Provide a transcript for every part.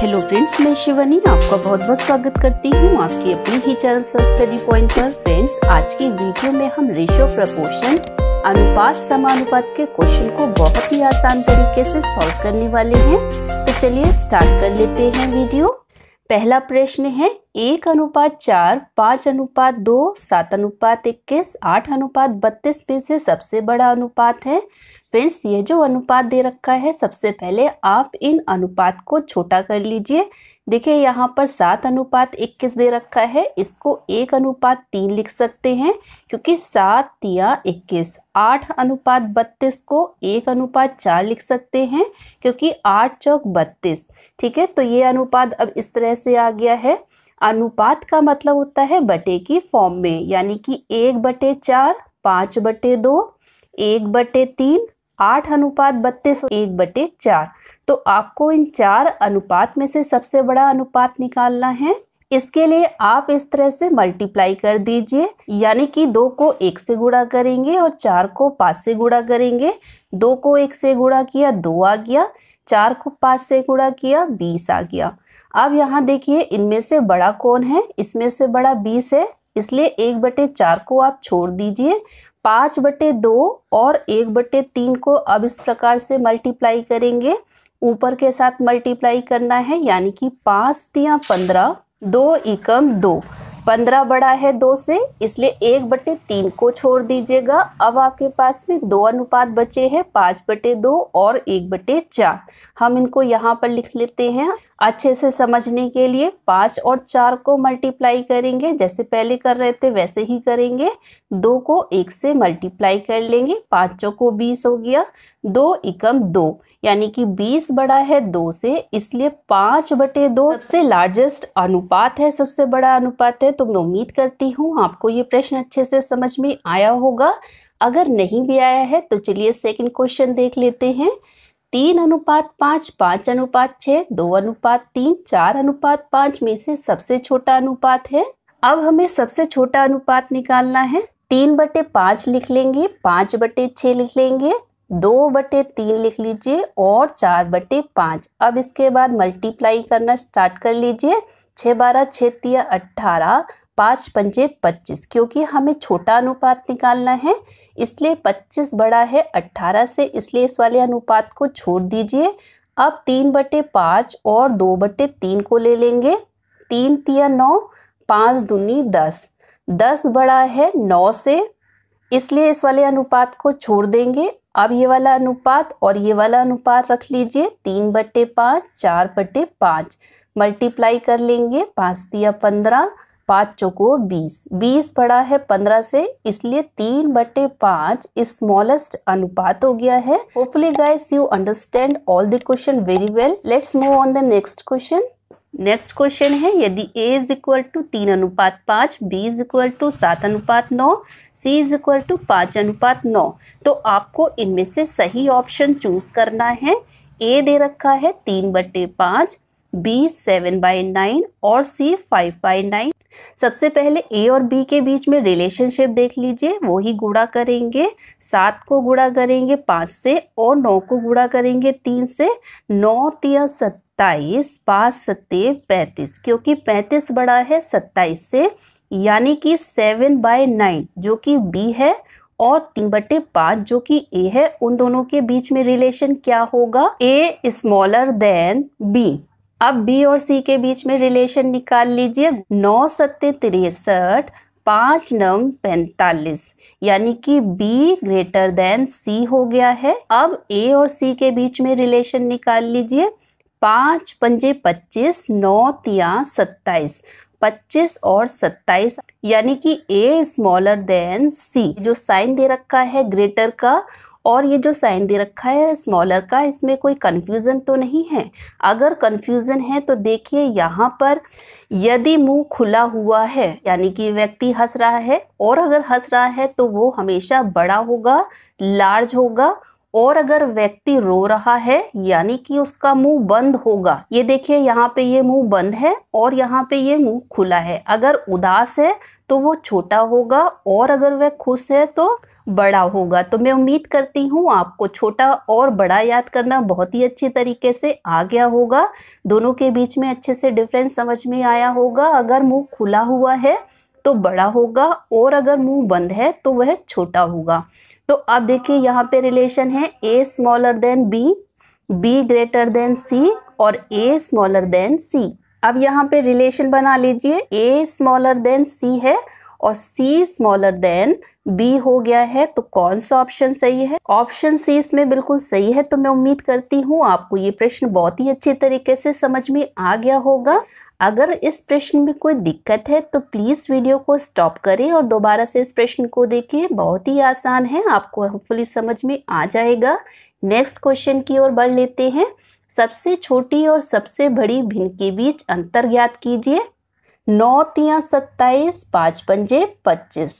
hello friends मैं शिवनी आपका बहुत बहुत स्वागत करती हूँ आपकी अपनी ही चैनल स्टडी पॉइंट पर फ्रेंड्स आज की वीडियो में हम रेशो प्रपोर्शन अनुपात समानुपात के क्वेश्चन को बहुत ही आसान तरीके से सॉल्व करने वाले हैं तो चलिए स्टार्ट कर लेते हैं वीडियो पहला प्रश्न है एक अनुपात चार पाँच अनुपात दो सात अनुपात इक्कीस आठ अनुपात बत्तीस में से सबसे बड़ा अनुपात है फ्रेंड्स ये जो अनुपात दे रखा है सबसे पहले आप इन अनुपात को छोटा कर लीजिए देखिए यहाँ पर सात अनुपात इक्कीस दे रखा है इसको एक अनुपात तीन लिख सकते हैं क्योंकि सात तिया इक्कीस आठ अनुपात बत्तीस को एक अनुपात चार लिख सकते हैं क्योंकि आठ चौक बत्तीस ठीक है तो ये अनुपात अब इस तरह से आ गया है अनुपात का मतलब होता है बटे की फॉर्म में यानी कि एक बटे चार पाँच बटे दो एक बटे तीन आठ अनुपात बत्तीस एक बटे चार तो आपको इन चार अनुपात में से सबसे बड़ा अनुपात निकालना है इसके लिए आप इस तरह से मल्टीप्लाई कर दीजिए यानी कि दो को एक से गुणा करेंगे और चार को पाँच से गुणा करेंगे दो को एक से गुणा किया दो आ गया चार को पाँच से गुणा किया बीस आ गया अब यहाँ देखिए इनमें से बड़ा कौन है इसमें से बड़ा बीस है इसलिए एक बटे चार को आप छोड़ दीजिए पाँच बटे दो और एक बटे तीन को अब इस प्रकार से मल्टीप्लाई करेंगे ऊपर के साथ मल्टीप्लाई करना है यानी कि पाँच तिया पंद्रह दो एकम दो पंद्रह बड़ा है दो से इसलिए एक बटे तीन को छोड़ दीजिएगा अब आपके पास में दो अनुपात बचे हैं पाँच बटे दो और एक बटे चार हम इनको यहाँ पर लिख लेते हैं अच्छे से समझने के लिए पाँच और चार को मल्टीप्लाई करेंगे जैसे पहले कर रहे थे वैसे ही करेंगे दो को एक से मल्टीप्लाई कर लेंगे पाँचों को बीस हो गया दो एकम दो यानी कि बीस बड़ा है दो से इसलिए पाँच बटे दो सबसे लार्जेस्ट अनुपात है सबसे बड़ा अनुपात है तो मैं उम्मीद करती हूँ आपको ये प्रश्न अच्छे से समझ में आया होगा अगर नहीं भी आया है तो चलिए सेकेंड क्वेश्चन देख लेते हैं तीन अनुपात पाँच पाँच अनुपात छः दो अनुपात तीन चार अनुपात पाँच में से सबसे छोटा अनुपात है अब हमें सबसे छोटा अनुपात निकालना है तीन बटे पाँच लिख लेंगे पाँच बटे छः लिख लेंगे दो बटे तीन लिख लीजिए और चार बटे पाँच अब इसके बाद मल्टीप्लाई करना स्टार्ट कर लीजिए छः बारह छः तीन अट्ठारह पाँच पंजे पच्चीस क्योंकि हमें छोटा अनुपात निकालना है इसलिए पच्चीस बड़ा है अट्ठारह से इसलिए इस वाले अनुपात को छोड़ दीजिए अब तीन बटे पाँच और दो बटे तीन को ले लेंगे तीन तिया नौ पाँच दूनी दस दस बड़ा है नौ से इसलिए इस वाले अनुपात को छोड़ देंगे अब ये वाला अनुपात और ये वाला अनुपात रख लीजिए तीन बटे पाँच चार बटे पाँच मल्टीप्लाई कर लेंगे पाँच तिया पंद्रह पाँच चौको बीस बीस बड़ा है पंद्रह से इसलिए तीन बटे पाँच स्मॉलेस्ट अनुपात हो गया है hopefully guys you understand all the question very well let's move on the next question next question है यदि ए इज इक्वल टू तीन अनुपात पाँच बी इज इक्वल टू सात अनुपात नौ सी इज इक्वल टू पाँच अनुपात नौ तो आपको इनमें से सही ऑप्शन चूज करना है ए दे रखा है तीन बटे पाँच बी सेवन बाई नाइन और सी फाइव बाई नाइन सबसे पहले ए और बी के बीच में रिलेशनशिप देख लीजिए वो ही गुड़ा करेंगे सात को गुड़ा करेंगे पाँच से और नौ को गुड़ा करेंगे तीन से नौ तिया सत्ताईस पाँच सत्ते पैंतीस क्योंकि पैंतीस बड़ा है सत्ताईस से यानी कि सेवन बाय नाइन जो कि बी है और तीन बटे पाँच जो कि ए है उन दोनों के बीच में रिलेशन क्या होगा ए स्मॉलर देन बी अब बी और सी के बीच में रिलेशन निकाल लीजिए नौ सत्य तिरसठ पाँच नम पैंतालीस यानी कि बी ग्रेटर देन सी हो गया है अब ए और सी के बीच में रिलेशन निकाल लीजिए पाँच पंजे पच्चीस नौ तिया सत्ताईस पच्चीस और सत्ताईस यानी कि ए स्मॉलर देन सी जो साइन दे रखा है ग्रेटर का और ये जो साइन दे रखा है स्मॉलर का इसमें कोई कन्फ्यूज़न तो नहीं है अगर कन्फ्यूज़न है तो देखिए यहाँ पर यदि मुंह खुला हुआ है यानी कि व्यक्ति हंस रहा है और अगर हंस रहा है तो वो हमेशा बड़ा होगा लार्ज होगा और अगर व्यक्ति रो रहा है यानी कि उसका मुंह बंद होगा ये देखिए यहाँ पे ये मुंह बंद है और यहाँ पे ये मुंह खुला है अगर उदास है तो वो छोटा होगा और अगर वह खुश है तो बड़ा होगा तो मैं उम्मीद करती हूँ आपको छोटा और बड़ा याद करना बहुत ही अच्छे तरीके से आ गया होगा दोनों के बीच में अच्छे से डिफरेंस समझ में आया होगा अगर मुंह खुला हुआ है तो बड़ा होगा और अगर मुंह बंद है तो वह छोटा होगा तो अब देखिए यहाँ पे रिलेशन है A smaller than B B greater than C और ए स्मॉलर देन सी अब यहाँ पे रिलेशन बना लीजिए ए स्मॉलर देन सी है और सी स्मॉलर देन बी हो गया है तो कौन सा ऑप्शन सही है ऑप्शन सी इसमें बिल्कुल सही है तो मैं उम्मीद करती हूँ आपको ये प्रश्न बहुत ही अच्छे तरीके से समझ में आ गया होगा अगर इस प्रश्न में कोई दिक्कत है तो प्लीज़ वीडियो को स्टॉप करें और दोबारा से इस प्रश्न को देखिए बहुत ही आसान है आपको होपफुली समझ में आ जाएगा नेक्स्ट क्वेश्चन की ओर बढ़ लेते हैं सबसे छोटी और सबसे बड़ी भिन्न के बीच अंतर ज्ञात कीजिए नौ तिया सत्ताईस पाँच पंजे पच्चीस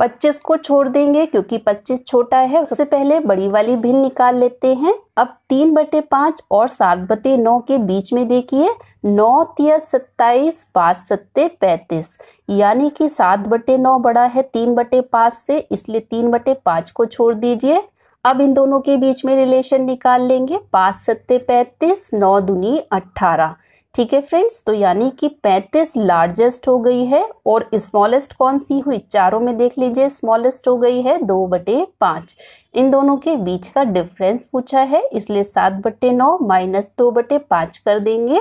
पच्चीस को छोड़ देंगे क्योंकि पच्चीस छोटा है उससे पहले बड़ी वाली भिन्न निकाल लेते हैं अब तीन बटे पाँच और सात बटे नौ के बीच में देखिए नौ तिया सत्ताईस पाँच सत्ते पैंतीस यानी कि सात बटे नौ बड़ा है तीन बटे पाँच से इसलिए तीन बटे पाँच को छोड़ दीजिए अब इन दोनों के बीच में रिलेशन निकाल लेंगे पाँच सत्ते पैंतीस नौ दुनी अट्ठारह ठीक है फ्रेंड्स तो यानी कि 35 लार्जेस्ट हो गई है और स्मॉलेस्ट कौन सी हुई चारों में देख लीजिए स्मॉलेस्ट हो गई है दो बटे पाँच इन दोनों के बीच का डिफरेंस पूछा है इसलिए सात बटे नौ माइनस दो बटे पाँच कर देंगे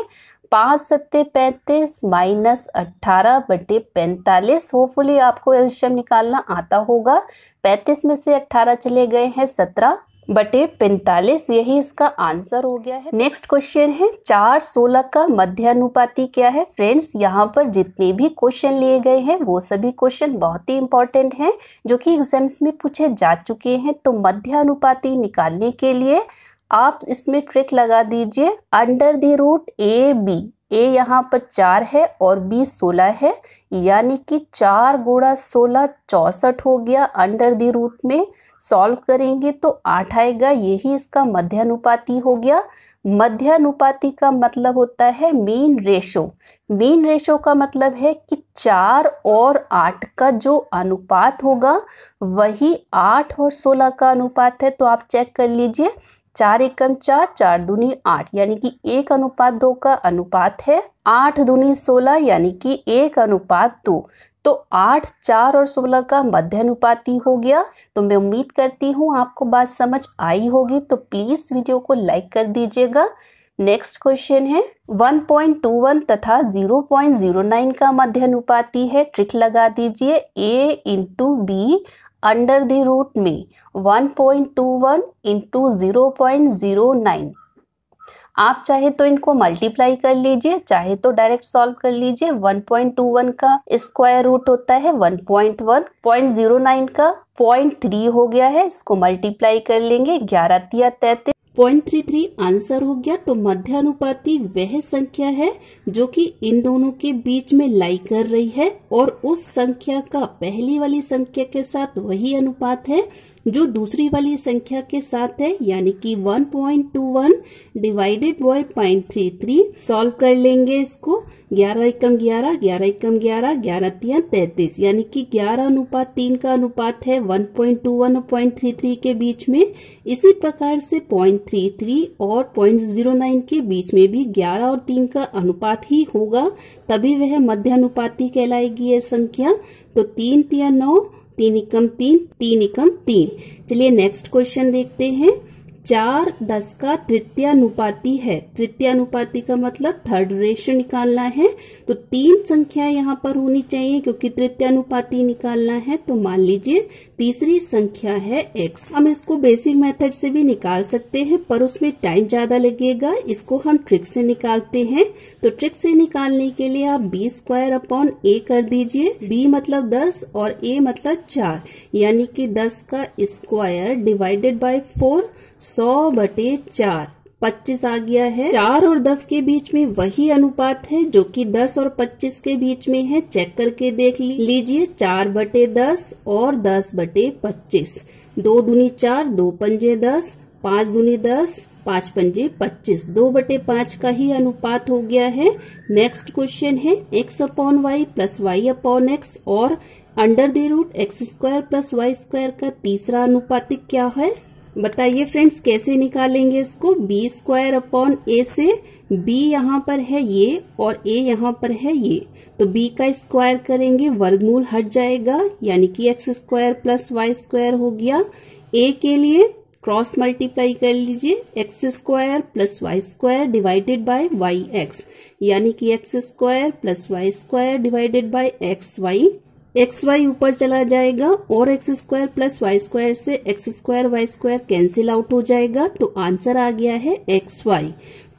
पाँच सत्ते पैंतीस माइनस अट्ठारह बटे पैंतालीस होपफुली आपको एल्शियम निकालना आता होगा पैंतीस में से अट्ठारह चले गए हैं सत्रह बटे पैंतालीस यही इसका आंसर हो गया है नेक्स्ट क्वेश्चन है चार सोलह का अनुपाति क्या है फ्रेंड्स यहाँ पर जितने भी क्वेश्चन लिए गए हैं वो सभी क्वेश्चन बहुत ही इंपॉर्टेंट हैं जो कि एग्जाम्स में पूछे जा चुके हैं तो मध्य अनुपाति निकालने के लिए आप इसमें ट्रिक लगा दीजिए under the root A B A यहाँ पर चार है और बी सोलह है यानी कि चार गुड़ा सोलह चौसठ हो गया अंडर द रूट में सॉल्व करेंगे तो आठ आएगा यही इसका मध्यानुपाति हो गया मध्यानुपाति का मतलब होता है मीन रेशो मीन रेशो का मतलब है कि चार और आठ का जो अनुपात होगा वही आठ और सोलह का अनुपात है तो आप चेक कर लीजिए चार एकम चार चार दूनी आठ यानी कि एक अनुपात दो का अनुपात है आठ दूनी सोलह यानी कि एक अनुपात दो तो आठ चार और सोलह का मध्य अनुपाती हो गया तो मैं उम्मीद करती हूँ आपको बात समझ आई होगी तो प्लीज़ वीडियो को लाइक कर दीजिएगा नेक्स्ट क्वेश्चन है 1.21 तथा 0.09 का मध्य अनुपाती है ट्रिक लगा दीजिए A into B under the root में 1.21 point two one into zero point zero nine आप चाहे तो इनको मल्टीप्लाई कर लीजिए चाहे तो डायरेक्ट सॉल्व कर लीजिए 1.21 का स्क्वायर रूट होता है 1.1 0.09 का 0.3 हो गया है इसको मल्टीप्लाई कर लेंगे ग्यारह तिया तैतीस पॉइंट थ्री थ्री आंसर हो गया तो मध्यानुपाती वह संख्या है जो कि इन दोनों के बीच में लाई कर रही है और उस संख्या का पहली वाली संख्या के साथ वही अनुपात है जो दूसरी वाली संख्या के साथ है यानी कि 1.21 divided by point three three solve कर लेंगे इसको ग्यारह एकम ग्यारह ग्यारह एकम ग्यारह ग्यारह तीन तैतीस यानी कि ग्यारह अनुपात तीन का अनुपात है 1.21 वन पॉइंट थ्री थ्री के बीच में इसी प्रकार से पॉइंट थ्री थ्री और पॉइंट जीरो नाइन के बीच में भी ग्यारह और तीन का अनुपात ही होगा तभी वह मध्य अनुपाती कहलाएगी यह संख्या तो तीन तीन नौ तीन एकम तीन तीन एकम तीन चलिए नेक्स्ट क्वेश्चन देखते हैं चार दस का तृतीयानुपाती है तृतीयानुपाती का मतलब थर्ड रेशो निकालना है तो तीन संख्या यहाँ पर होनी चाहिए क्योंकि तृतीयानुपाती निकालना है तो मान लीजिए तीसरी संख्या है एक्स हम इसको बेसिक मेथड से भी निकाल सकते हैं पर उसमें टाइम ज्यादा लगेगा इसको हम ट्रिक से निकालते हैं तो ट्रिक से निकालने के लिए आप बी स्क्वायर अपॉन ए कर दीजिए बी मतलब दस और ए मतलब चार यानी कि दस का स्क्वायर डिवाइडेड बाई फोर सौ बटे चार पच्चीस आ गया है चार और दस के बीच में वही अनुपात है जो कि दस और पच्चीस के बीच में है चेक करके देख लीजिए चार बटे दस और दस बटे पच्चीस दो दुनी चार दो पंजे दस पांच दुनी दस पांच पंजे पच्चीस दो बटे पांच का ही अनुपात हो गया है नेक्स्ट क्वेश्चन है X upon Y plus Y upon X और under the root X square plus Y square का तीसरा अनुपातिक क्या है बताइए फ्रेंड्स कैसे निकालेंगे इसको बी स्क्वायर अपॉन ए से बी यहाँ पर है ये और ए यहाँ पर है ये तो बी का स्क्वायर करेंगे वर्गमूल हट जाएगा यानी कि X square plus Y square हो गया ए के लिए क्रॉस मल्टीप्लाई कर लीजिए X square plus Y square divided by Y X यानी कि X square plus Y square divided by X Y X Y ऊपर चला जाएगा और X square plus Y square से X square Y square cancel out हो जाएगा तो आंसर आ गया है एक्स वाई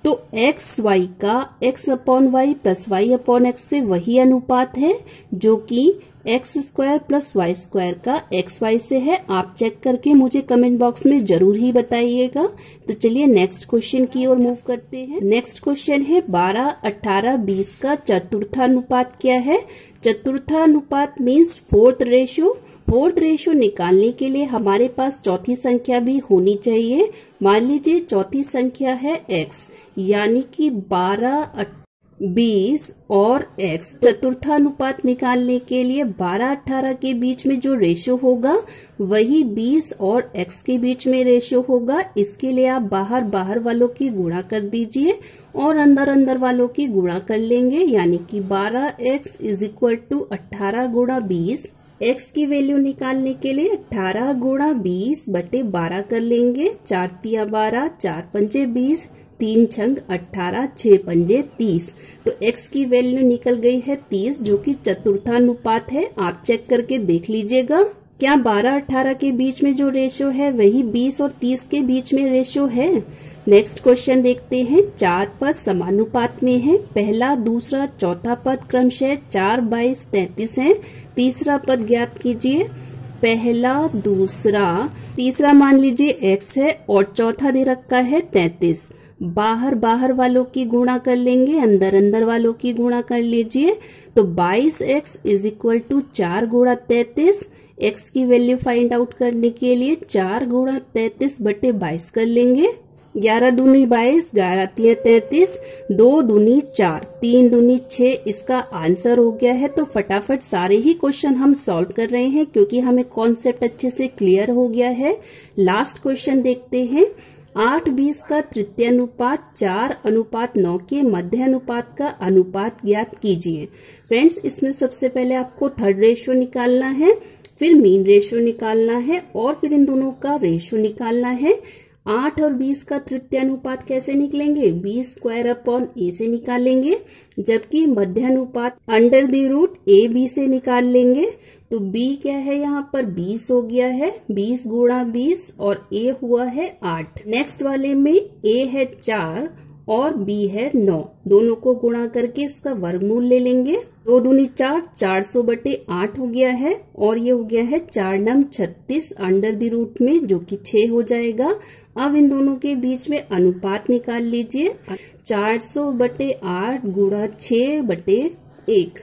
तो एक्स वाई का x upon Y plus Y upon X से वही अनुपात है जो कि X square plus Y square का एक्स वाई से है आप चेक करके मुझे कमेंट बॉक्स में जरूर ही बताइएगा तो चलिए नेक्स्ट क्वेश्चन की ओर मूव करते हैं नेक्स्ट क्वेश्चन है 12, 18, 20 का चतुर्थानुपात क्या है चतुर्थानुपात means fourth ratio fourth ratio निकालने के लिए हमारे पास चौथी संख्या भी होनी चाहिए मान लीजिए चौथी संख्या है एक्स यानी कि बारह बीस और एक्स चतुर्थानुपात निकालने के लिए बारह अठारह के बीच में जो रेशियो होगा वही बीस और एक्स के बीच में रेशियो होगा इसके लिए आप बाहर बाहर वालों की गुणा कर दीजिए और अंदर अंदर वालों की गुणा कर लेंगे यानी कि बारह एक्स इज इक्वल टू अट्ठारह गुणा बीस एक्स की वैल्यू निकालने के लिए अट्ठारह गुणा बीस बटे बारह कर लेंगे चार तिया बारह चार पंचे बीस तीन छंग अट्ठारह छह पंजे तीस तो x की वैल्यू निकल गई है तीस जो कि चतुर्थानुपात है आप चेक करके देख लीजिएगा क्या बारह अट्ठारह के बीच में जो रेशियो है वही बीस और तीस के बीच में रेशियो है नेक्स्ट क्वेश्चन देखते हैं चार पद समानुपात में है पहला दूसरा चौथा पद क्रमशः चार बाईस तैतीस है तीसरा पद ज्ञात कीजिए पहला दूसरा तीसरा मान लीजिए x है और चौथा दे रखा है तैतीस बाहर बाहर वालों की गुणा कर लेंगे अंदर अंदर वालों की गुणा कर लीजिए तो 22x x is equal to चार गुणा तैतीस एक्स की वैल्यू फाइंड आउट करने के लिए चार गुणा तैतीस बटे बाईस कर लेंगे ग्यारह दूनी बाईस ग्यारह तीन तैतीस दो दूनी चार तीन दूनी छह इसका आंसर हो गया है तो फटाफट सारे ही क्वेश्चन हम सॉल्व कर रहे हैं क्योंकि हमें कॉन्सेप्ट अच्छे से क्लियर हो गया है लास्ट क्वेश्चन देखते हैं आठ बीस का तृतीय अनुपात चार अनुपात नौ के मध्य अनुपात का अनुपात ज्ञात कीजिए फ्रेंड्स इसमें सबसे पहले आपको थर्ड रेशियो निकालना है फिर मीन रेशियो निकालना है और फिर इन दोनों का रेशियो निकालना है आठ और बीस का अनुपात कैसे निकलेंगे बीस स्क्वायर अपॉन ए से निकाल लेंगे जबकि अनुपात under the root A B से निकाल लेंगे तो बी क्या है यहाँ पर बीस हो गया है बीस गुणा बीस और ए हुआ है आठ नेक्स्ट वाले में ए है चार और बी है नौ दोनों को गुणा करके इसका वर्गमूल ले लेंगे दो दूनी चार चार सौ बटे आठ हो गया है और ये हो गया है चार नम छत्तीस अंडर दी रूट में जो कि छह हो जाएगा अब इन दोनों के बीच में अनुपात निकाल लीजिए 400 बटे आठ गुड़ा छ बटे एक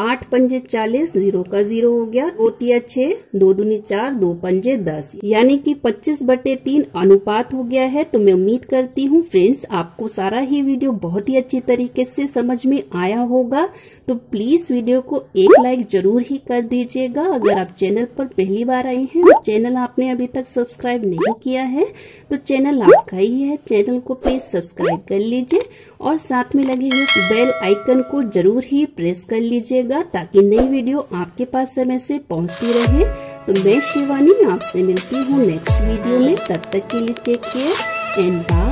आठ पंजे चालीस जीरो का जीरो हो गया दो तिया छह दो दूनी चार दो पंजे दस यानी कि पच्चीस बटे तीन अनुपात हो गया है तो मैं उम्मीद करती हूँ फ्रेंड्स आपको सारा ही वीडियो बहुत ही अच्छी तरीके से समझ में आया होगा तो प्लीज वीडियो को एक लाइक जरूर ही कर दीजिएगा अगर आप चैनल पर पहली बार आए हैं तो चैनल आपने अभी तक सब्सक्राइब नहीं किया है तो चैनल आपका ही है चैनल को प्लीज सब्सक्राइब कर लीजिए और साथ में लगे हुए बेल आइकन को जरूर ही प्रेस कर लीजिएगा ताकि नई वीडियो आपके पास समय से पहुंचती रहे तो मैं शिवानी आपसे मिलती हूँ नेक्स्ट वीडियो में तब तक के लिए टेक केयर एंड बाय